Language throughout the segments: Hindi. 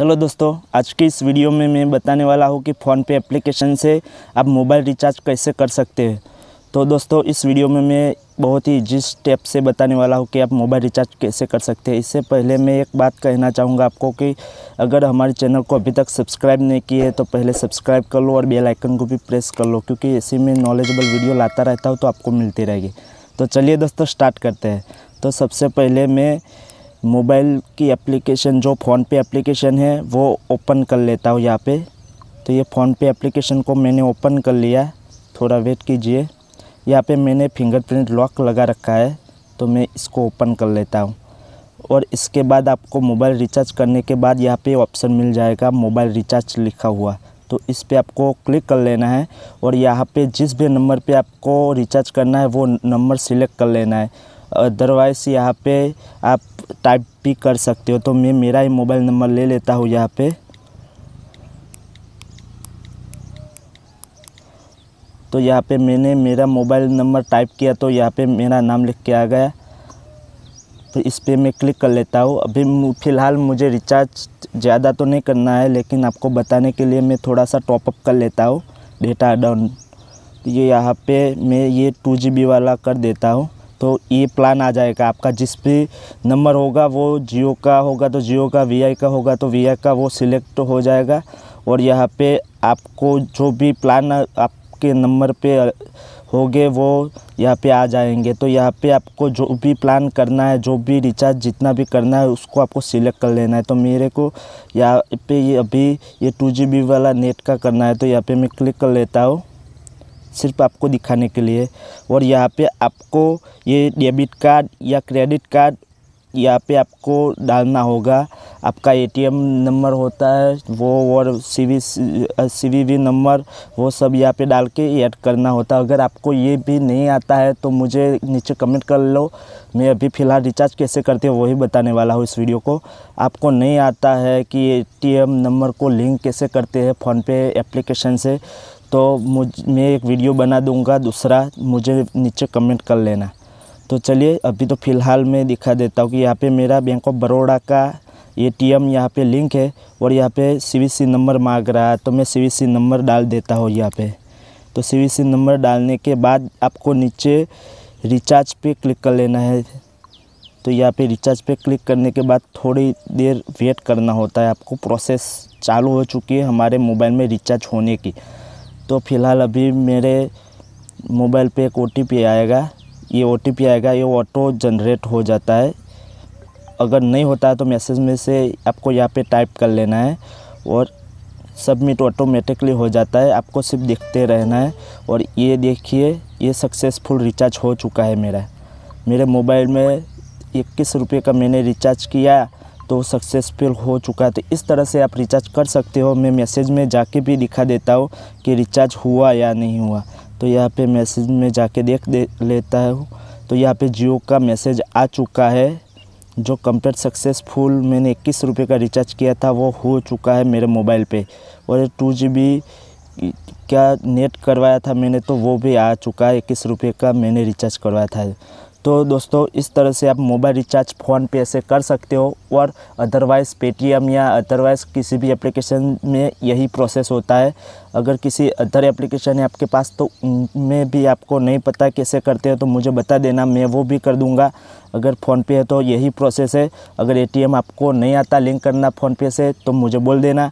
हेलो दोस्तों आज के इस वीडियो में मैं बताने वाला हूँ कि फ़ोनपे एप्लीकेशन से आप मोबाइल रिचार्ज कैसे कर सकते हैं तो दोस्तों इस वीडियो में मैं बहुत ही जिस स्टेप से बताने वाला हूँ कि आप मोबाइल रिचार्ज कैसे कर सकते हैं इससे पहले मैं एक बात कहना चाहूँगा आपको कि अगर हमारे चैनल को अभी तक सब्सक्राइब नहीं किए तो पहले सब्सक्राइब कर लो और बेलाइकन को भी प्रेस कर लो क्योंकि ऐसे में नॉलेजेबल वीडियो लाता रहता हूँ तो आपको मिलती रहेगी तो चलिए दोस्तों स्टार्ट करते हैं तो सबसे पहले मैं मोबाइल की एप्लीकेशन जो फ़ोनपे एप्लीकेशन है वो ओपन कर लेता हूँ यहाँ पे तो ये फ़ोनपे एप्लीकेशन को मैंने ओपन कर लिया थोड़ा वेट कीजिए यहाँ पे मैंने फिंगरप्रिंट लॉक लगा रखा है तो मैं इसको ओपन कर लेता हूँ और इसके बाद आपको मोबाइल रिचार्ज करने के बाद यहाँ पे ऑप्शन मिल जाएगा मोबाइल रिचार्ज लिखा हुआ तो इस पर आपको क्लिक कर लेना है और यहाँ पर जिस भी नंबर पर आपको रिचार्ज करना है वो नंबर सिलेक्ट कर लेना है अदरवाइज़ यहाँ पे आप टाइप भी कर सकते हो तो मैं मेरा ही मोबाइल नंबर ले लेता हूँ यहाँ पे तो यहाँ पे मैंने मेरा मोबाइल नंबर टाइप किया तो यहाँ पे मेरा नाम लिख के आ गया तो इस पर मैं क्लिक कर लेता हूँ अभी फ़िलहाल मुझे रिचार्ज ज़्यादा तो नहीं करना है लेकिन आपको बताने के लिए मैं थोड़ा सा टॉपअप कर लेता हूँ डेटा डाउन तो ये यहाँ पे मैं ये टू जी वाला कर देता हूँ तो ये प्लान आ जाएगा आपका जिस भी नंबर होगा वो जियो का होगा तो जियो का वी का होगा तो वी का वो सिलेक्ट हो जाएगा और यहाँ पे आपको जो भी प्लान आपके नंबर पे होगे वो यहाँ पे आ जाएंगे तो यहाँ पे आपको जो भी प्लान करना है जो भी रिचार्ज जितना भी करना है उसको आपको सिलेक्ट कर लेना है तो मेरे को यहाँ पे ये अभी ये टू वाला नेट का करना है तो यहाँ पे मैं क्लिक कर लेता हूँ सिर्फ आपको दिखाने के लिए और यहाँ पे आपको ये डेबिट कार्ड या क्रेडिट कार्ड यहाँ पे आपको डालना होगा आपका एटीएम नंबर होता है वो और सी वी नंबर वो सब यहाँ पे डाल के ऐड करना होता है अगर आपको ये भी नहीं आता है तो मुझे नीचे कमेंट कर लो मैं अभी फ़िलहाल रिचार्ज कैसे करते हैं वही बताने वाला हूँ इस वीडियो को आपको नहीं आता है कि एटीएम नंबर को लिंक कैसे करते हैं फ़ोनपे एप्लीकेशन से तो मुझ मैं एक वीडियो बना दूँगा दूसरा मुझे नीचे कमेंट कर लेना तो चलिए अभी तो फ़िलहाल मैं दिखा देता हूँ कि यहाँ पे मेरा बैंक ऑफ बड़ौड़ा का ए टी एम यहाँ पर लिंक है और यहाँ पे सी नंबर मांग रहा है तो मैं सी नंबर डाल देता हूँ यहाँ पे तो सी नंबर डालने के बाद आपको नीचे रिचार्ज पे क्लिक कर लेना है तो यहाँ पे रिचार्ज पे क्लिक करने के बाद थोड़ी देर वेट करना होता है आपको प्रोसेस चालू हो चुकी है हमारे मोबाइल में रिचार्ज होने की तो फिलहाल अभी मेरे मोबाइल पे एक ओ आएगा ये ओ आएगा ये ऑटो जनरेट हो जाता है अगर नहीं होता है तो मैसेज में से आपको यहाँ पे टाइप कर लेना है और सबमिट ऑटोमेटिकली हो जाता है आपको सिर्फ देखते रहना है और ये देखिए ये सक्सेसफुल रिचार्ज हो चुका है मेरा मेरे मोबाइल में इक्कीस रुपये का मैंने रिचार्ज किया तो सक्सेसफुल हो चुका है तो इस तरह से आप रिचार्ज कर सकते हो मैं मैसेज में जाके भी दिखा देता हूँ कि रिचार्ज हुआ या नहीं हुआ तो यहाँ पे मैसेज में जाके देख दे लेता हूँ तो यहाँ पे जियो का मैसेज आ चुका है जो कंप्लीट सक्सेसफुल मैंने इक्कीस रुपये का रिचार्ज किया था वो हो चुका है मेरे मोबाइल पर और टू जी बी क्या नेट करवाया था मैंने तो वो भी आ चुका है इक्कीस रुपये का मैंने रिचार्ज करवाया था तो दोस्तों इस तरह से आप मोबाइल रिचार्ज फ़ोन पे से कर सकते हो और अदरवाइज़ पेटीएम या अदरवाइज़ किसी भी एप्लीकेशन में यही प्रोसेस होता है अगर किसी अदर एप्लीकेशन है आपके पास तो उनमें भी आपको नहीं पता कैसे करते हो तो मुझे बता देना मैं वो भी कर दूंगा अगर फ़ोनपे है तो यही प्रोसेस है अगर ए आपको नहीं आता लिंक करना फ़ोनपे से तो मुझे बोल देना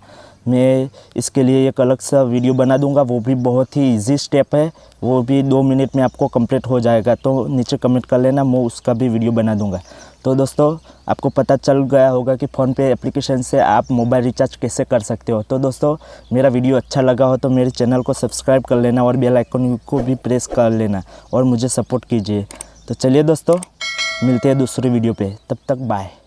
मैं इसके लिए एक अलग सा वीडियो बना दूंगा वो भी बहुत ही इजी स्टेप है वो भी दो मिनट में आपको कंप्लीट हो जाएगा तो नीचे कमेंट कर लेना मैं उसका भी वीडियो बना दूंगा तो दोस्तों आपको पता चल गया होगा कि फ़ोन पे एप्लीकेशन से आप मोबाइल रिचार्ज कैसे कर सकते हो तो दोस्तों मेरा वीडियो अच्छा लगा हो तो मेरे चैनल को सब्सक्राइब कर लेना और बेलाइकन को भी प्रेस कर लेना और मुझे सपोर्ट कीजिए तो चलिए दोस्तों मिलते हैं दूसरी वीडियो पर तब तक बाय